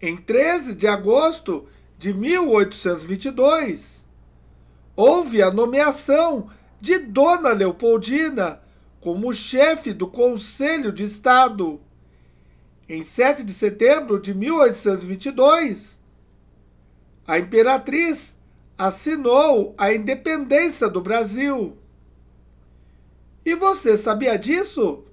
em 13 de agosto de 1822, houve a nomeação de Dona Leopoldina como chefe do Conselho de Estado. Em 7 de setembro de 1822, a imperatriz assinou a independência do Brasil. E você sabia disso?